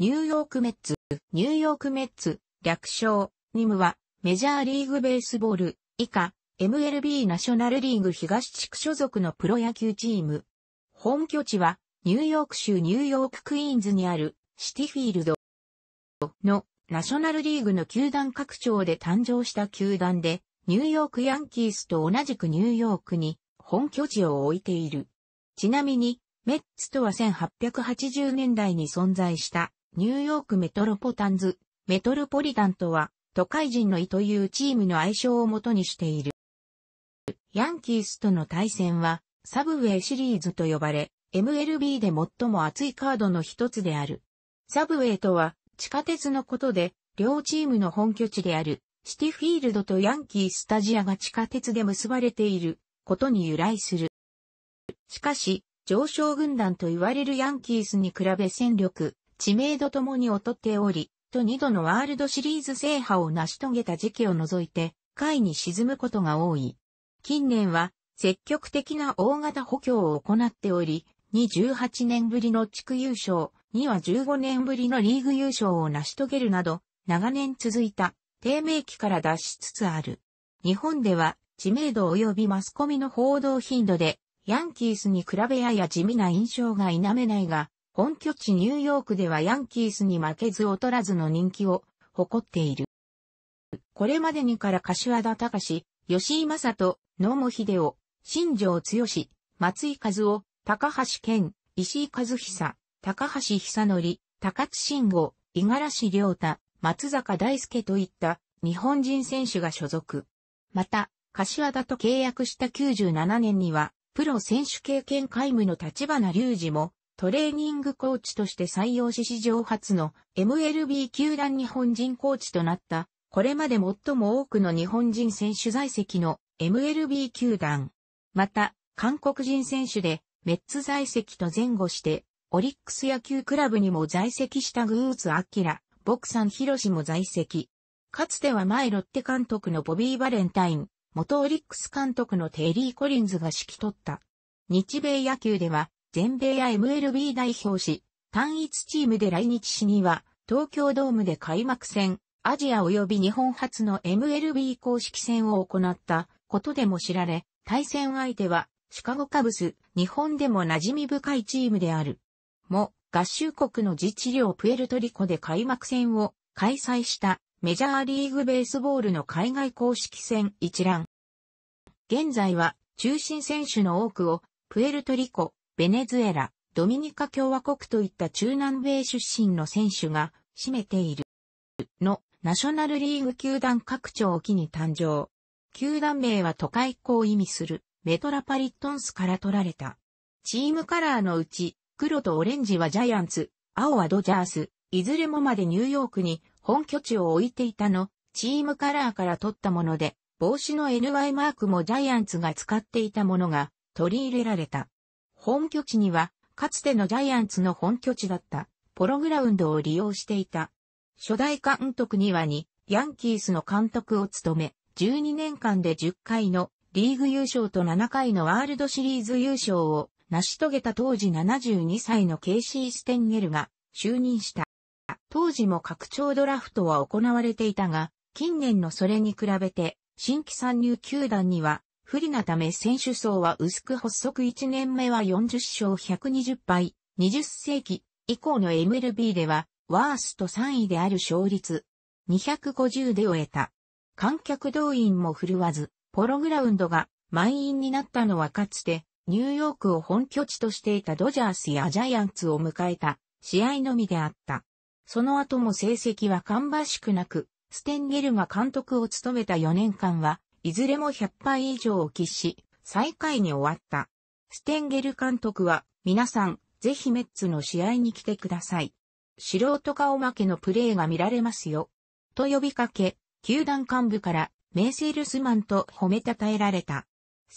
ニューヨークメッツ、ニューヨークメッツ、略称、ニムは、メジャーリーグベースボール、以下、MLB ナショナルリーグ東地区所属のプロ野球チーム。本拠地は、ニューヨーク州ニューヨーククイーンズにある、シティフィールドのナショナルリーグの球団拡張で誕生した球団で、ニューヨークヤンキースと同じくニューヨークに本拠地を置いている。ちなみに、メッツとは1880年代に存在したニューヨークメトロポタンズ、メトロポリタンとは、都会人の意というチームの愛称をもとにしている。ヤンキースとの対戦は、サブウェイシリーズと呼ばれ、MLB で最も熱いカードの一つである。サブウェイとは、地下鉄のことで、両チームの本拠地である、シティフィールドとヤンキースタジアが地下鉄で結ばれていることに由来する。しかし、上昇軍団と言われるヤンキースに比べ戦力、知名度ともに劣っており、と2度のワールドシリーズ制覇を成し遂げた時期を除いて、下位に沈むことが多い。近年は、積極的な大型補強を行っており、28年ぶりの地区優勝、には15年ぶりのリーグ優勝を成し遂げるなど、長年続いた、低迷期から脱しつつある。日本では、知名度及びマスコミの報道頻度で、ヤンキースに比べやや地味な印象が否めないが、本拠地ニューヨークではヤンキースに負けず劣らずの人気を誇っている。これまでにから柏田隆、吉井正人、野茂秀夫、新庄剛松井和夫、高橋健、石井和久、高橋久則、高津慎吾、五十嵐良太、松坂大輔といった日本人選手が所属。また、柏田と契約した97年には、プロ選手経験皆無の立花隆二もトレーニングコーチとして採用し史上初の MLB 球団日本人コーチとなった、これまで最も多くの日本人選手在籍の MLB 球団。また、韓国人選手で、メッツ在籍と前後して、オリックス野球クラブにも在籍したグーツ・アキラ、ボクサン・ヒロシも在籍。かつては前ロッテ監督のボビー・バレンタイン、元オリックス監督のテリー・コリンズが指揮取った。日米野球では、全米や MLB 代表し、単一チームで来日しには、東京ドームで開幕戦、アジア及び日本初の MLB 公式戦を行ったことでも知られ、対戦相手はシカゴカブス、日本でも馴染み深いチームである。も、合衆国の自治領プエルトリコで開幕戦を開催したメジャーリーグベースボールの海外公式戦一覧。現在は中心選手の多くをプエルトリコ、ベネズエラ、ドミニカ共和国といった中南米出身の選手が占めている。の、ナショナルリーグ球団拡張を機に誕生。球団名は都会校を意味する、メトラパリットンスから取られた。チームカラーのうち、黒とオレンジはジャイアンツ、青はドジャース、いずれもまでニューヨークに本拠地を置いていたの、チームカラーから取ったもので、帽子の NY マークもジャイアンツが使っていたものが取り入れられた。本拠地には、かつてのジャイアンツの本拠地だった、ポログラウンドを利用していた。初代監督にはに、ヤンキースの監督を務め、12年間で10回のリーグ優勝と7回のワールドシリーズ優勝を成し遂げた当時72歳のケイシー・ステンゲルが就任した。当時も拡張ドラフトは行われていたが、近年のそれに比べて新規参入球団には不利なため選手層は薄く発足1年目は40勝120敗、20世紀以降の MLB ではワースト3位である勝率250で終えた。観客動員も振るわず、ポログラウンドが満員になったのはかつてニューヨークを本拠地としていたドジャースやジャイアンツを迎えた試合のみであった。その後も成績は芳しくなく、ステンゲルが監督を務めた4年間は、いずれも100敗以上を喫し、最下位に終わった。ステンゲル監督は、皆さん、ぜひメッツの試合に来てください。素人顔負けのプレーが見られますよ。と呼びかけ、球団幹部から名ールスマンと褒めたたえられた。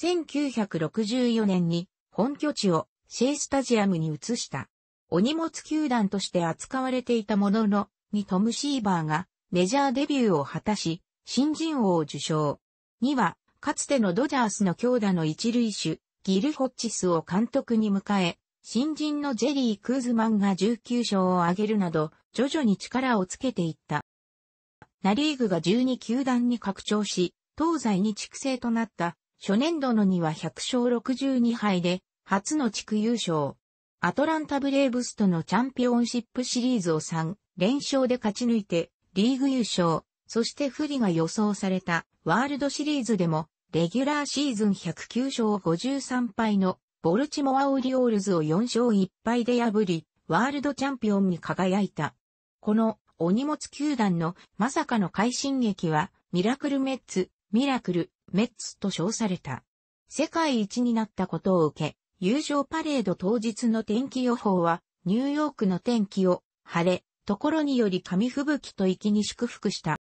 1964年に本拠地をシェイスタジアムに移した。お荷物球団として扱われていたものの、にトム・シーバーがメジャーデビューを果たし、新人王を受賞。2は、かつてのドジャースの強打の一塁手、ギル・ホッチスを監督に迎え、新人のジェリー・クーズマンが19勝を挙げるなど、徐々に力をつけていった。ナリーグが12球団に拡張し、東西に地区となった初年度のには100勝62敗で、初の地区優勝。アトランタブレーブスとのチャンピオンシップシリーズを3連勝で勝ち抜いて、リーグ優勝。そして不利が予想されたワールドシリーズでも、レギュラーシーズン109勝53敗のボルチモア・オリオールズを4勝1敗で破り、ワールドチャンピオンに輝いた。このお荷物球団のまさかの快進撃は、ミラクルメッツ、ミラクル、メッツと称された。世界一になったことを受け、優勝パレード当日の天気予報は、ニューヨークの天気を、晴れ、ところにより紙吹雪と息に祝福した。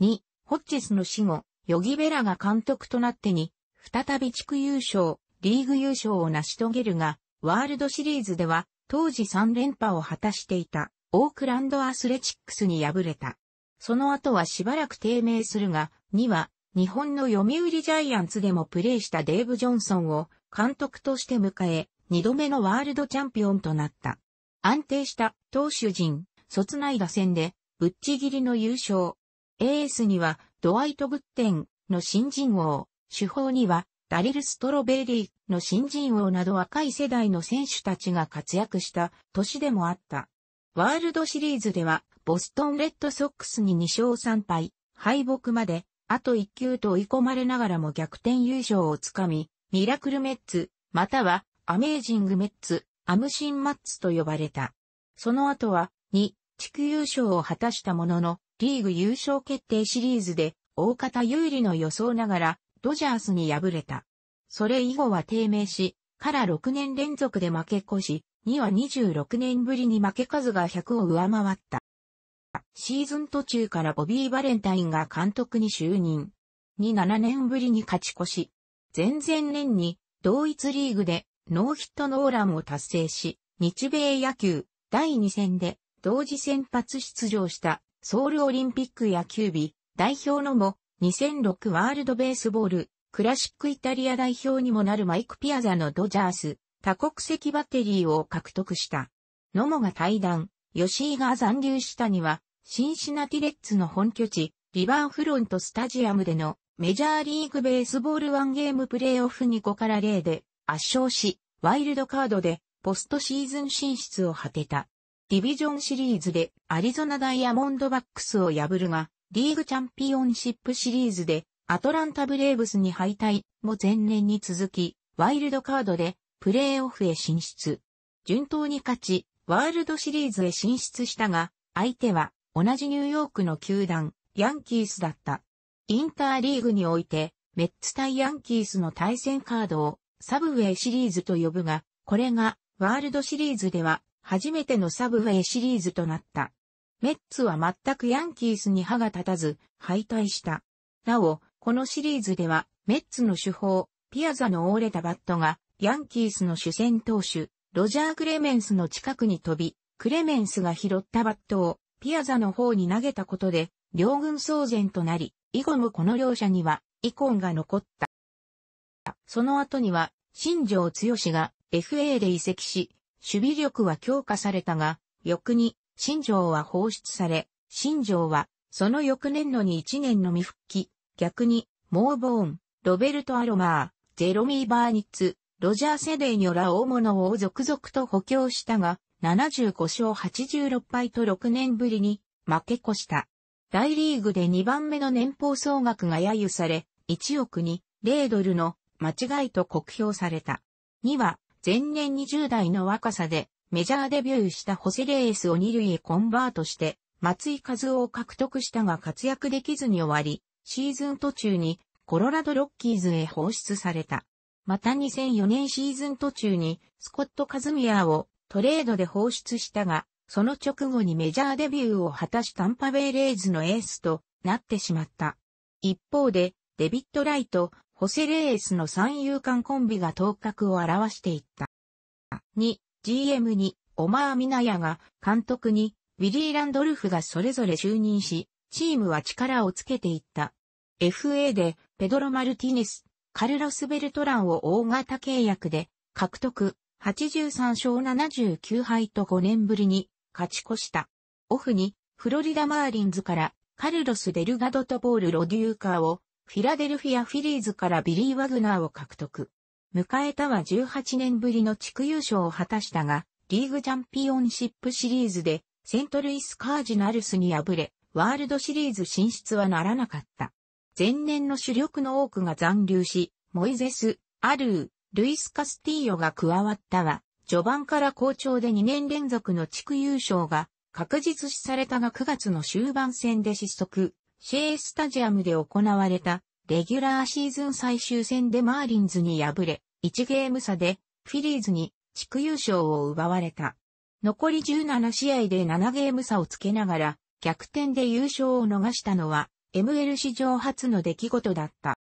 2、ホッチェスの死後、ヨギベラが監督となってに、再び地区優勝、リーグ優勝を成し遂げるが、ワールドシリーズでは、当時3連覇を果たしていた、オークランドアスレチックスに敗れた。その後はしばらく低迷するが、2は、日本の読売ジャイアンツでもプレーしたデーブ・ジョンソンを監督として迎え、2度目のワールドチャンピオンとなった。安定した投手陣、卒内打線で、ぶっちぎりの優勝、エースにはドワイト・グッテンの新人王、主砲にはダリル・ストロベリーの新人王など若い世代の選手たちが活躍した年でもあった。ワールドシリーズではボストン・レッドソックスに2勝3敗、敗北まであと1球と追い込まれながらも逆転優勝をつかみ、ミラクルメッツ、またはアメージングメッツ、アムシンマッツと呼ばれた。その後は、2、地区優勝を果たしたものの、リーグ優勝決定シリーズで、大方有利の予想ながら、ドジャースに敗れた。それ以後は低迷し、から6年連続で負け越し、2は26年ぶりに負け数が100を上回った。シーズン途中からボビー・バレンタインが監督に就任。2、7年ぶりに勝ち越し。前々年に同一リーグでノーヒットノーランを達成し、日米野球第2戦で同時先発出場したソウルオリンピック野球日代表のも2006ワールドベースボールクラシックイタリア代表にもなるマイク・ピアザのドジャース多国籍バッテリーを獲得した。ノモが対談、吉井が残留したにはシンシナティレッツの本拠地リバーフロントスタジアムでのメジャーリーグベースボールワンゲームプレイオフに5から0で圧勝し、ワイルドカードでポストシーズン進出を果てた。ディビジョンシリーズでアリゾナダイヤモンドバックスを破るが、リーグチャンピオンシップシリーズでアトランタブレーブスに敗退も前年に続き、ワイルドカードでプレーオフへ進出。順当に勝ち、ワールドシリーズへ進出したが、相手は同じニューヨークの球団、ヤンキースだった。インターリーグにおいて、メッツ対ヤンキースの対戦カードをサブウェイシリーズと呼ぶが、これがワールドシリーズでは初めてのサブウェイシリーズとなった。メッツは全くヤンキースに歯が立たず、敗退した。なお、このシリーズでは、メッツの主砲、ピアザの折れたバットが、ヤンキースの主戦投手、ロジャー・クレメンスの近くに飛び、クレメンスが拾ったバットを、ピアザの方に投げたことで、両軍騒然となり、以後もこの両者には、イコンが残った。その後には、新庄剛志が FA で移籍し、守備力は強化されたが、翌に、新庄は放出され、新庄は、その翌年のに1年の未復帰、逆に、モーボーン、ロベルト・アロマー、ジェロミー・バーニッツ、ロジャー・セデーニョら大物を続々と補強したが、75勝86敗と6年ぶりに負け越した。大リーグで2番目の年俸総額が揶揄され、1億に0ドルの間違いと酷評された。2は前年20代の若さでメジャーデビューしたホセレースを二塁へコンバートして、松井和夫を獲得したが活躍できずに終わり、シーズン途中にコロラドロッキーズへ放出された。また2004年シーズン途中にスコット・カズミアをトレードで放出したが、その直後にメジャーデビューを果たしタンパベイレイズのエースとなってしまった。一方で、デビット・ライト、ホセレースの三遊間コンビが頭角を表していった。2、GM にオマー・ミナヤが監督にウィリー・ランドルフがそれぞれ就任し、チームは力をつけていった。FA でペドロ・マルティネス、カルロス・ベルトランを大型契約で獲得、83勝79敗と5年ぶりに勝ち越した。オフにフロリダ・マーリンズからカルロス・デルガドとポール・ロデューカーをフィラデルフィアフィリーズからビリー・ワグナーを獲得。迎えたは18年ぶりの地区優勝を果たしたが、リーグチャンピオンシップシリーズでセントルイス・カージナルスに敗れ、ワールドシリーズ進出はならなかった。前年の主力の多くが残留し、モイゼス、アルー、ルイス・カスティーヨが加わったは、序盤から好調で2年連続の地区優勝が確実視されたが9月の終盤戦で失速。シェースタジアムで行われたレギュラーシーズン最終戦でマーリンズに敗れ、1ゲーム差でフィリーズに地区優勝を奪われた。残り17試合で7ゲーム差をつけながら逆転で優勝を逃したのは ML 史上初の出来事だった。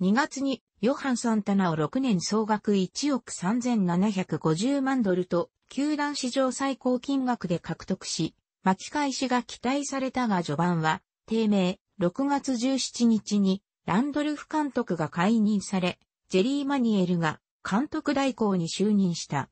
2月にヨハン・サンタナを6年総額1億3750万ドルと球団史上最高金額で獲得し、巻き返しが期待されたが序盤は低迷、6月17日にランドルフ監督が解任され、ジェリー・マニエルが監督代行に就任した。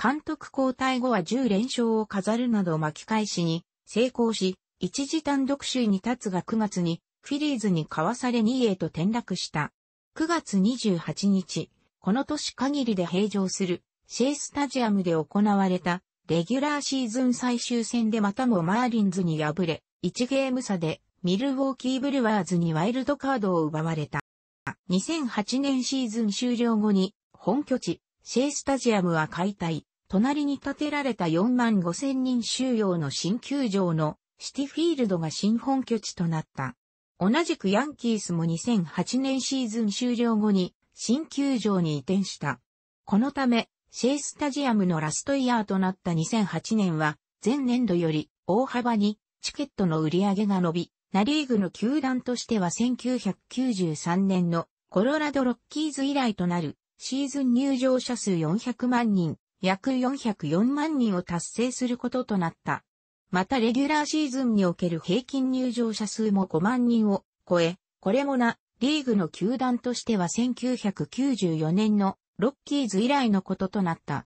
監督交代後は10連勝を飾るなど巻き返しに成功し、一時単独首位に立つが9月にフィリーズに交わされ2位へと転落した。9月28日、この年限りで閉場するシェイスタジアムで行われたレギュラーシーズン最終戦でまたもマーリンズに敗れ、1ゲーム差でミルウォーキーブルワーズにワイルドカードを奪われた。2008年シーズン終了後に、本拠地、シェイスタジアムは解体、隣に建てられた4万5千人収容の新球場のシティフィールドが新本拠地となった。同じくヤンキースも2008年シーズン終了後に新球場に移転した。このため、シェイスタジアムのラストイヤーとなった2008年は、前年度より大幅にチケットの売り上げが伸び、ナリーグの球団としては1993年のコロラドロッキーズ以来となるシーズン入場者数400万人、約404万人を達成することとなった。またレギュラーシーズンにおける平均入場者数も5万人を超え、これもな、リーグの球団としては1994年のロッキーズ以来のこととなった。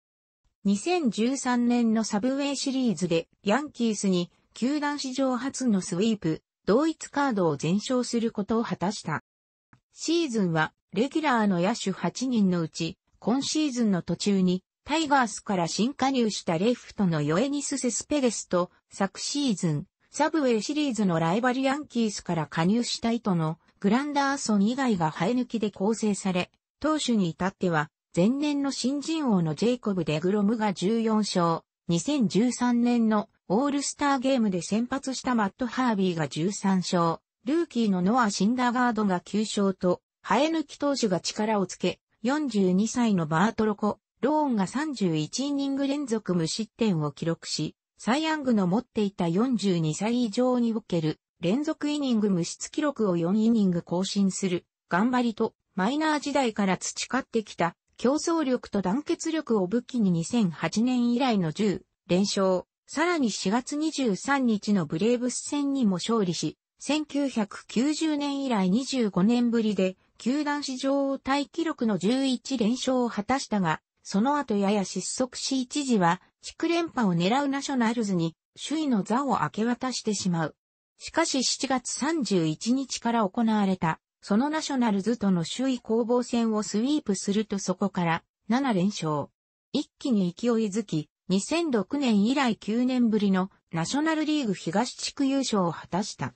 2013年のサブウェイシリーズでヤンキースに球団史上初のスイープ、同一カードを全勝することを果たした。シーズンは、レギュラーの野手8人のうち、今シーズンの途中に、タイガースから新加入したレフトのヨエニス・セスペデスと、昨シーズン、サブウェイシリーズのライバルヤンキースから加入したとの、グランダーソン以外が生え抜きで構成され、投手に至っては、前年の新人王のジェイコブ・デグロムが14勝、2013年のオールスターゲームで先発したマット・ハービーが13勝、ルーキーのノア・シンダーガードが9勝と、ハエ抜き投手が力をつけ、42歳のバートロコ、ローンが31イニング連続無失点を記録し、サイヤングの持っていた42歳以上における連続イニング無失記録を4イニング更新する頑張りとマイナー時代から培ってきた競争力と団結力を武器に2008年以来の10連勝さらに4月23日のブレーブス戦にも勝利し、1990年以来25年ぶりで、球団史上大記録の11連勝を果たしたが、その後やや失速し一時は、地区連覇を狙うナショナルズに、首位の座を明け渡してしまう。しかし7月31日から行われた、そのナショナルズとの首位攻防戦をスイープするとそこから7連勝。一気に勢いづき、2006年以来9年ぶりのナショナルリーグ東地区優勝を果たした。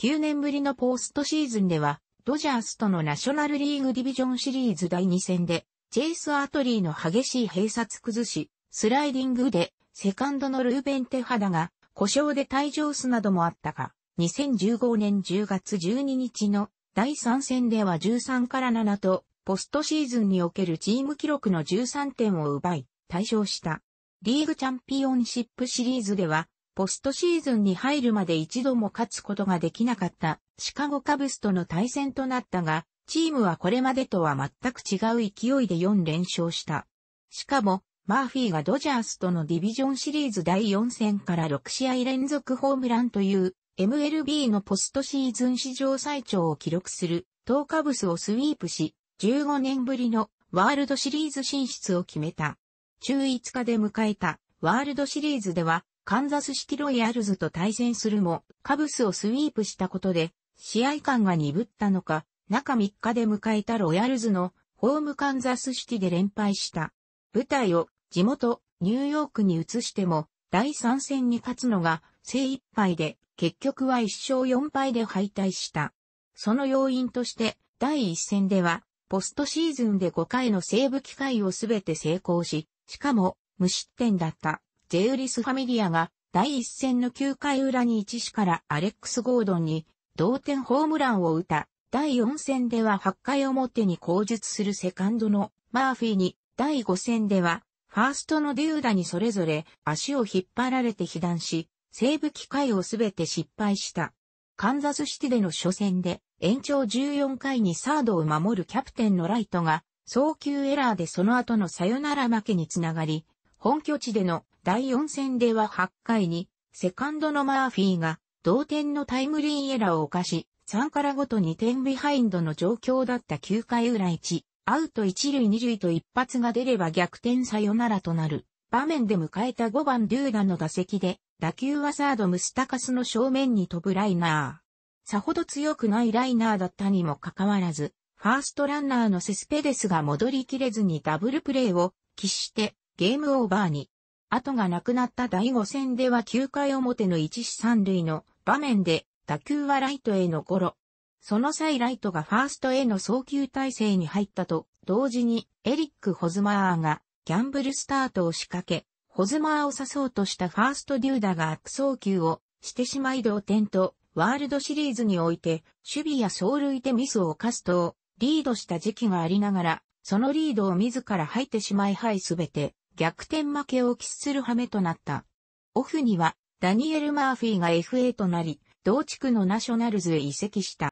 9年ぶりのポストシーズンでは、ドジャースとのナショナルリーグディビジョンシリーズ第2戦で、チェイス・アートリーの激しい併殺崩し、スライディングで、セカンドのルーベン・テハダが、故障で退場すなどもあったが、2015年10月12日の第3戦では13から7と、ポストシーズンにおけるチーム記録の13点を奪い、対象した。リーグチャンピオンシップシリーズでは、ポストシーズンに入るまで一度も勝つことができなかったシカゴカブスとの対戦となったが、チームはこれまでとは全く違う勢いで4連勝した。しかも、マーフィーがドジャースとのディビジョンシリーズ第4戦から6試合連続ホームランという MLB のポストシーズン史上最長を記録する10カブスをスイープし、15年ぶりのワールドシリーズ進出を決めた。中5日で迎えたワールドシリーズでは、カンザスシティロイヤルズと対戦するも、カブスをスイープしたことで、試合感が鈍ったのか、中3日で迎えたロイヤルズのホームカンザスシティで連敗した。舞台を地元ニューヨークに移しても、第3戦に勝つのが精一杯で、結局は1勝4敗で敗退した。その要因として、第1戦では、ポストシーズンで5回のセーブ機会をすべて成功し、しかも、無失点だった、ジェウリス・ファミリアが、第1戦の9回裏に1死からアレックス・ゴードンに、同点ホームランを打た。第4戦では8回表に口述するセカンドのマーフィーに、第5戦では、ファーストのデューダにそれぞれ足を引っ張られて被弾し、セーブ機会をすべて失敗した。カンザスシティでの初戦で、延長14回にサードを守るキャプテンのライトが、早急エラーでその後のサヨナラ負けにつながり、本拠地での第4戦では8回に、セカンドのマーフィーが同点のタイムリーエラーを犯し、3からごと2点ビハインドの状況だった9回裏1、アウト1塁2塁と一発が出れば逆転サヨナラとなる。場面で迎えた5番デューダの打席で、打球はサードムスタカスの正面に飛ぶライナー。さほど強くないライナーだったにもかかわらず、ファーストランナーのセスペデスが戻りきれずにダブルプレーを喫してゲームオーバーに。後がなくなった第5戦では9回表の1 3塁の場面で打球はライトへのゴロ。その際ライトがファーストへの送球体制に入ったと同時にエリック・ホズマーがギャンブルスタートを仕掛け、ホズマーを刺そうとしたファーストデューダが悪送球をしてしまい同点と、ワールドシリーズにおいて、守備や走塁でミスを犯すと、リードした時期がありながら、そのリードを自ら吐いてしまい敗すべて、逆転負けを喫する羽目となった。オフには、ダニエル・マーフィーが FA となり、同地区のナショナルズへ移籍した。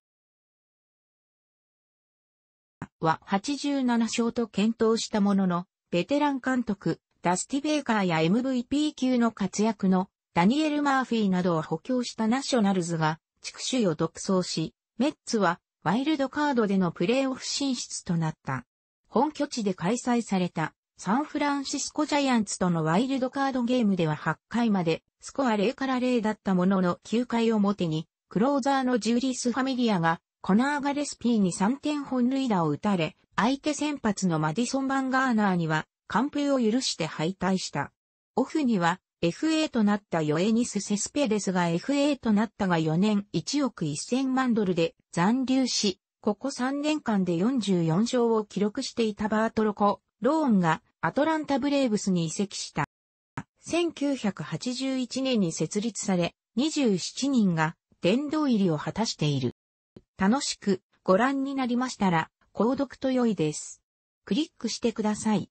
は87勝と検討したものの、ベテラン監督、ダスティ・ベーカーや MVP 級の活躍のダニエル・マーフィーなどを補強したナショナルズが地区首位を独走し、メッツはワイルドカードでのプレーオフ進出となった。本拠地で開催されたサンフランシスコジャイアンツとのワイルドカードゲームでは8回までスコア0から0だったものの9回表にクローザーのジュリス・ファミリアがコナー・ガレスピーに3点本塁打を打たれ、相手先発のマディソン・バンガーナーには完封を許して敗退した。オフには FA となったヨエニス・セスペデスが FA となったが4年1億1000万ドルで残留し、ここ3年間で44勝を記録していたバートロコ・ローンがアトランタブレーブスに移籍した。1981年に設立され、27人が殿堂入りを果たしている。楽しくご覧になりましたら、購読と良いです。クリックしてください。